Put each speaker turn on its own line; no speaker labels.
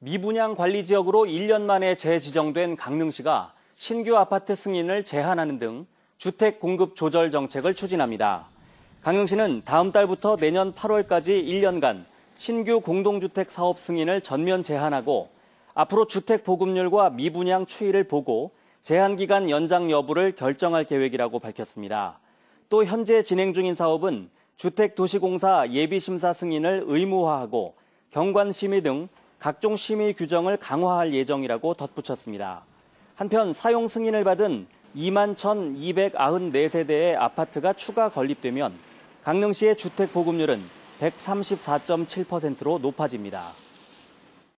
미분양 관리 지역으로 1년 만에 재지정된 강릉시가 신규 아파트 승인을 제한하는 등 주택 공급 조절 정책을 추진합니다. 강릉시는 다음 달부터 내년 8월까지 1년간 신규 공동주택 사업 승인을 전면 제한하고 앞으로 주택 보급률과 미분양 추이를 보고 제한 기간 연장 여부를 결정할 계획이라고 밝혔습니다. 또 현재 진행 중인 사업은 주택도시공사 예비심사 승인을 의무화하고 경관심의 등 각종 심의 규정을 강화할 예정이라고 덧붙였습니다. 한편 사용 승인을 받은 2 1,294세대의 아파트가 추가 건립되면 강릉시의 주택 보급률은 134.7%로 높아집니다.